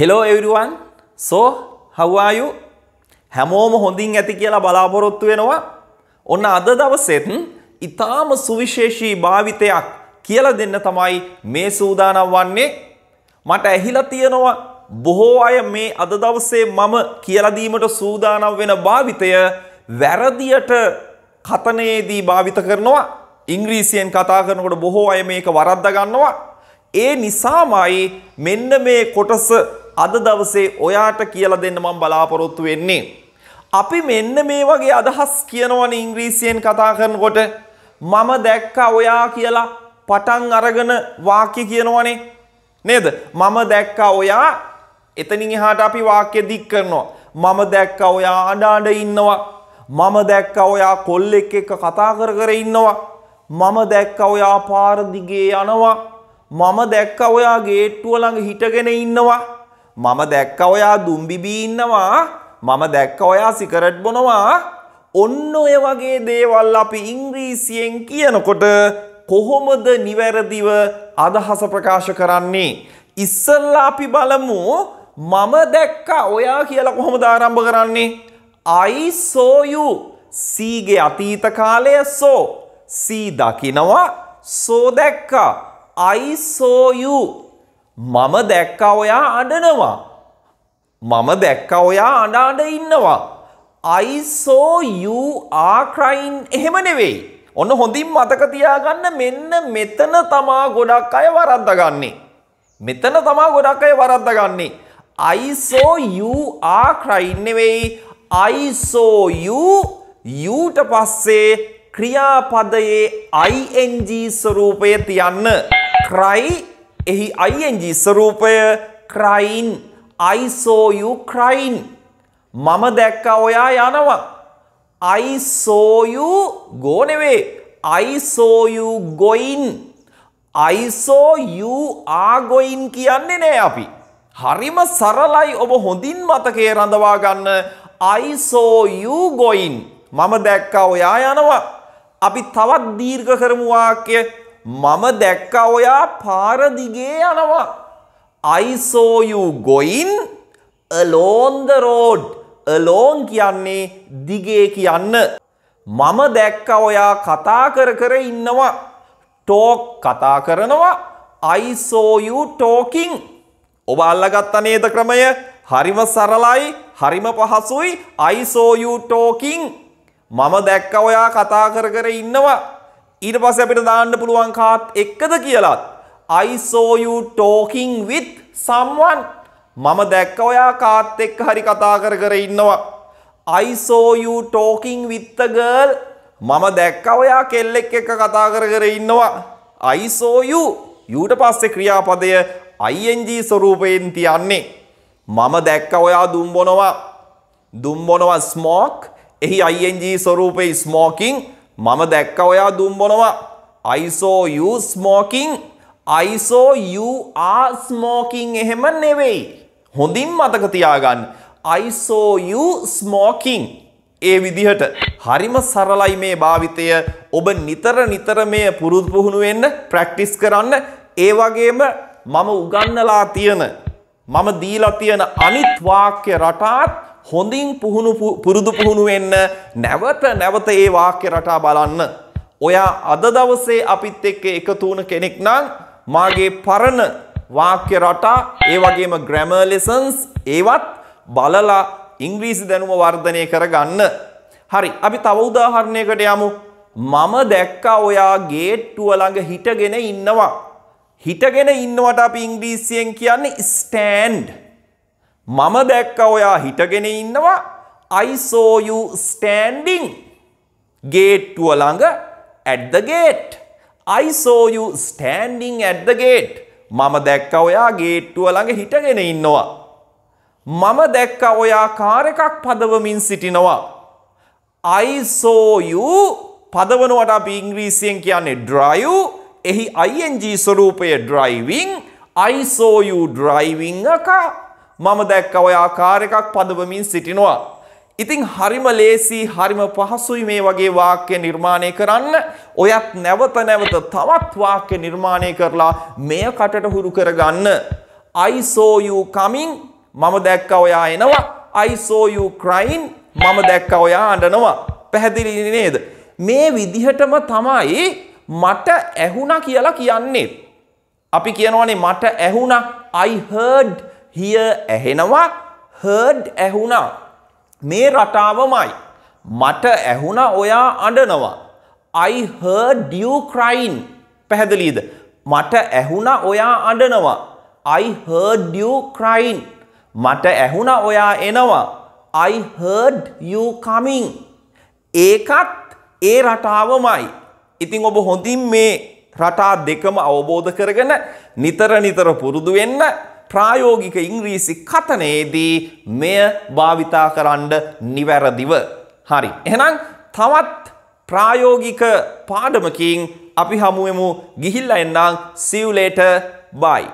Hello everyone සෝ හවවායු හැමෝම හොඳින් ඇති කියලා බලාපොරොත්තු වෙනවා ඔන්න අද දවසෙත් ඉතාම සුවිශේෂී භාවිතයක් කියල දෙන්න තමයි මේ සූදානම් වන්නේ මට ඇහිලා තියෙනවා බොහෝ අය මේ අද දවසේ මම කියලදීමට සූදානම් වෙන භාවිතය වැරදියට කතනයේදී භාවිත කරනවා ඉංග්‍රීසියෙන් කතා කරනකොට බොහෝ අය මේක වරද්ද ගන්නවා ඒ නිසාමයි මෙන්න මේ කොටස අද දවසේ ඔයාට කියලා දෙන්න මම බලාපොරොත්තු වෙන්නේ. අපි මෙන්න මේ වගේ අදහස් කියනවනේ ඉංග්‍රීසියෙන් කතා කරනකොට මම දැක්කා ඔයා කියලා පටන් අරගෙන වාක්‍ය කියනවනේ නේද? මම දැක්කා ඔයා එතනින් එහාට අපි වාක්‍ය දික් කරනවා. මම දැක්කා ඔයා අඬ අඬ ඉන්නවා. මම දැක්කා ඔයා කොල්ලෙක් එක්ක කතා කර කර ඉන්නවා. මම දැක්කා ඔයා පාර දිගේ යනවා. මම දැක්කා ඔයා ගේට්ටුව ළඟ හිටගෙන ඉන්නවා. මම දැක්ක ඔයා දුම්බිබී ඉන්නවා මම දැක්ක ඔයා සිකරට් බොනවා ඔන්න ඔය වගේ දේවල් අපි ඉංග්‍රීසියෙන් කියනකොට කොහොමද නිවැරදිව අදහස ප්‍රකාශ කරන්නේ ඉස්සල්ලා අපි බලමු මම දැක්ක ඔයා කියලා කොහොමද ආරම්භ කරන්නේ I saw you සීගේ අතීත කාලය සෝ සී දකිනවා සෝ දැක්කා I saw you මම දැක්ක ඔයා අඩනවා. මම දැක්ක ඔයා අඩාඩ ඉන්නවා. I saw you are crying එහෙම නෙවෙයි. ඔන්න හොඳින් මතක තියාගන්න මෙන්න මෙතන තමා ගොඩක් අය වරද්දගන්නේ. මෙතන තමා ගොඩක් අය වරද්දගන්නේ. I saw you are crying නෙවෙයි. I saw you ඊට පස්සේ ක්‍රියාපදයේ ing ස්වරූපය තියන්න. cry එහි අයිෙන්ජ ස්වරූපය ක්‍රයින් අයිසෝයු ක්‍රයින් මම දැක්ක ඔයා යනවා. අයිසෝයු ගෝනෙවේ අයිසෝයු ගොයින් අයිසෝයු ආගොයින් කියන්නේ නෑ අපි. හරිම සරලයි ඔබ හොඳින් මතකේ රඳවාගන්න අයිසෝයු ගොයින් මම දැක්ක ඔයා යනවා. අපි තවත් දීර්ඝ කරමු වාක්‍ය මම දැක්ක ඔයා පාර දිගේ යනවා. I saw you going along the road. along කියන්නේ දිගේ කියන්න. මම දැක්ක ඔයා කතා කර කර ඉන්නවා. talk කතා කරනවා. I saw you talking. ඔබ අල්ලගත්ත නේද ක්‍රමය? හරිම සරලයි, හරිම පහසුයි. I saw you talking. මම දැක්ක ඔයා කතා කර කර ඉන්නවා. ඊට පස්සේ අපිට දාන්න පුළුවන් කාත් එක්කද කියලාත් I saw you talking with someone මම දැක්ක ඔයා කාත් එක්ක හරි කතා කර කර ඉන්නවා I saw you talking with a girl මම දැක්ක ඔයා කෙල්ලෙක් එක්ක කතා කර කර ඉන්නවා I saw you ඊට පස්සේ ක්‍රියාපදය ing ස්වරූපයෙන් තියන්නේ මම දැක්ක ඔයා දුම්බොනවා දුම්බොනවා smoke එහි ing ස්වරූපේ smoking මම දැක්ක ඔයා දුම්බොනවා I saw you smoking I saw you are smoking එහෙම නෙවෙයි හොඳින් මතක තියාගන්න I saw you smoking ඒ විදිහට හරිම සරලයි මේ භාවිතය ඔබ නිතර නිතර මේ පුරුදු පුහුණු වෙන්න ප්‍රැක්ටිස් කරන්න ඒ වගේම මම උගන්නලා තියෙන මම දීලා තියෙන අනිත් වාක්‍ය රටාත් හොඳින් පුහුණු පුරුදු පුහුණු වෙන්න නැවත නැවත ඒ වාක්‍ය රටා බලන්න. ඔයා අද දවසේ අපිත් එක්ක එකතු වුණ කෙනෙක් නම් මාගේ පරණ වාක්‍ය රටා ඒ වගේම ග්‍රැමර් ලෙසන්ස් ඒවත් බලලා ඉංග්‍රීසි දැනුම වර්ධනය කරගන්න. හරි, අපි තව උදාහරණයකට යමු. මම දැක්කා ඔයා ගේට්ටුව ළඟ හිටගෙන ඉන්නවා. හිටගෙන ඉන්නවට අපි ඉංග්‍රීසියෙන් කියන්නේ ස්ටෑන්ඩ්. මම දැක්ක ඔයා හිටගෙන ඉන්නවා I saw you standing ගේට්ටුව ළඟ at the gate I saw you standing at the gate මම දැක්ක ඔයා ගේට්ටුව ළඟ හිටගෙන ඉන්නවා මම දැක්ක ඔයා කාර් එකක් පදවමින් සිටිනවා I saw you පදවනවට අපි ඉංග්‍රීසියෙන් කියන්නේ drive එහි ing ස්වරූපය driving I saw you driving a car මම දැක්ක ඔය ආකාර එකක් පදවමින් සිටිනවා. ඉතින් හරිම ලේසි හරිම පහසුයි මේ වගේ වාක්‍ය නිර්මාණය කරන්න. ඔයත් නැවත නැවත තවත් වාක්‍ය නිර්මාණය කරලා මෙය කටට හුරු කරගන්න. I saw you coming මම දැක්ක ඔයා එනවා. I saw you crying මම දැක්ක ඔයා අඬනවා. පැහැදිලි නේද? මේ විදිහටම තමයි මට ඇහුණා කියලා කියන්නේ. අපි කියනවනේ මට ඇහුණා I heard හිය ඇහෙනවා හර්ඩ් ඇහුණා. මේ රටාවමයි. මට ඇහුණ ඔයා අඩනවා. I heard you crying. පැහැදිලිද? මට ඇහුණ ඔයා අඩනවා. I heard you crying. මට ඇහුණ ඔයා එනවා. I heard you coming. ඒකත් ඒ රටාවමයි. ඉතින් ඔබ හොඳින් මේ රටා දෙකම අවබෝධ කරගෙන නිතර නිතර පුරුදු වෙන්න ප්‍රායෝගික ඉංග්‍රීසි කතනයේදී මෙය භාවිතා කරන්න නිවැරදිව. හරි. එහෙනම් තවත් ප්‍රායෝගික පාඩමකින් අපි හමුවෙමු ගිහිල්ලා එන්නම් see you later bye